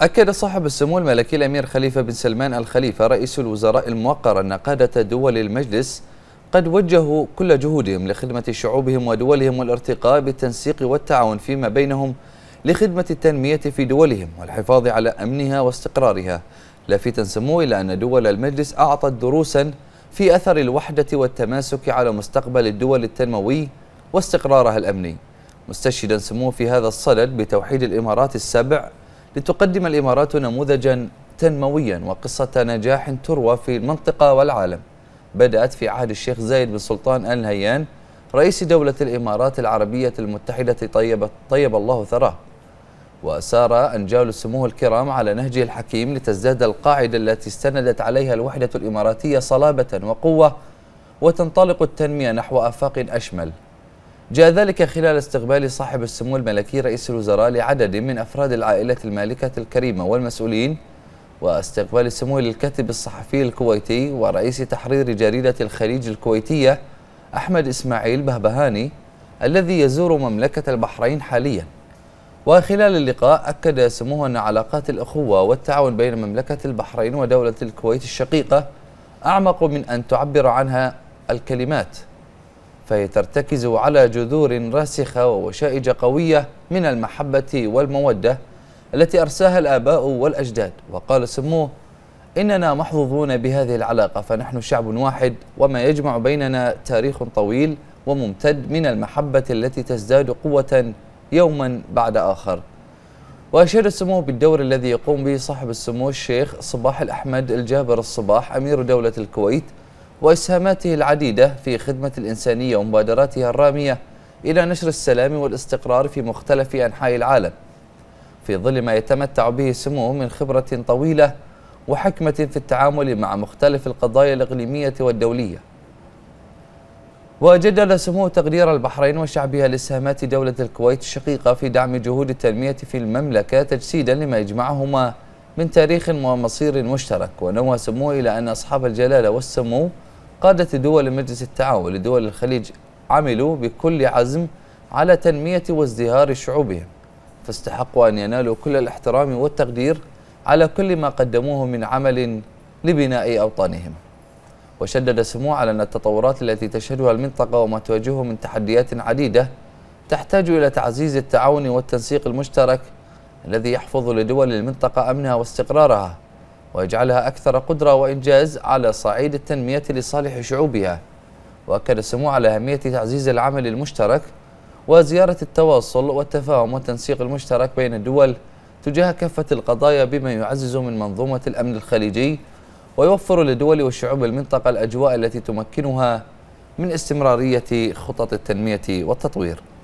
أكد صاحب السمو الملكي الأمير خليفة بن سلمان الخليفة رئيس الوزراء الموقر أن قادة دول المجلس قد وجهوا كل جهودهم لخدمة شعوبهم ودولهم والارتقاء بالتنسيق والتعاون فيما بينهم لخدمة التنمية في دولهم والحفاظ على أمنها واستقرارها لافتا سموه إلى أن دول المجلس أعطت دروسا في أثر الوحدة والتماسك على مستقبل الدول التنموي واستقرارها الأمني مستشهدا سموه في هذا الصدد بتوحيد الإمارات السبع لتقدم الإمارات نموذجا تنمويا وقصة نجاح تروى في المنطقة والعالم بدأت في عهد الشيخ زايد بن سلطان آل نهيان رئيس دولة الإمارات العربية المتحدة طيب, طيب الله ثراه وسار أنجال سموه الكرام على نهجه الحكيم لتزداد القاعدة التي استندت عليها الوحدة الإماراتية صلابة وقوة وتنطلق التنمية نحو آفاق أشمل جاء ذلك خلال استقبال صاحب السمو الملكي رئيس الوزراء لعدد من أفراد العائلة المالكة الكريمة والمسؤولين واستقبال سمو للكاتب الصحفي الكويتي ورئيس تحرير جريدة الخليج الكويتية أحمد إسماعيل بهبهاني الذي يزور مملكة البحرين حاليا وخلال اللقاء أكد سموه أن علاقات الأخوة والتعاون بين مملكة البحرين ودولة الكويت الشقيقة أعمق من أن تعبر عنها الكلمات فهي ترتكز على جذور راسخة ووشائج قوية من المحبة والمودة التي أرساها الآباء والأجداد وقال سموه إننا محظوظون بهذه العلاقة فنحن شعب واحد وما يجمع بيننا تاريخ طويل وممتد من المحبة التي تزداد قوة يوما بعد آخر وأشار السمو بالدور الذي يقوم به صاحب السمو الشيخ صباح الأحمد الجابر الصباح أمير دولة الكويت وإسهاماته العديدة في خدمة الإنسانية ومبادراتها الرامية إلى نشر السلام والاستقرار في مختلف أنحاء العالم في ظل ما يتمتع به سموه من خبرة طويلة وحكمة في التعامل مع مختلف القضايا الإقليمية والدولية وجدد سمو تقدير البحرين وشعبها لإسهامات دولة الكويت الشقيقة في دعم جهود التنمية في المملكة تجسيدا لما يجمعهما من تاريخ ومصير مشترك ونوى سموه إلى أن أصحاب الجلالة والسمو قادة دول مجلس التعاون لدول الخليج عملوا بكل عزم على تنمية وازدهار شعوبهم فاستحقوا أن ينالوا كل الاحترام والتقدير على كل ما قدموه من عمل لبناء أوطانهم وشدد سمو على أن التطورات التي تشهدها المنطقة وما تواجهه من تحديات عديدة تحتاج إلى تعزيز التعاون والتنسيق المشترك الذي يحفظ لدول المنطقة أمنها واستقرارها ويجعلها أكثر قدرة وإنجاز على صعيد التنمية لصالح شعوبها وأكد السمو على أهمية تعزيز العمل المشترك وزيارة التواصل والتفاهم والتنسيق المشترك بين الدول تجاه كافة القضايا بما يعزز من منظومة الأمن الخليجي ويوفر للدول وشعوب المنطقة الأجواء التي تمكنها من استمرارية خطط التنمية والتطوير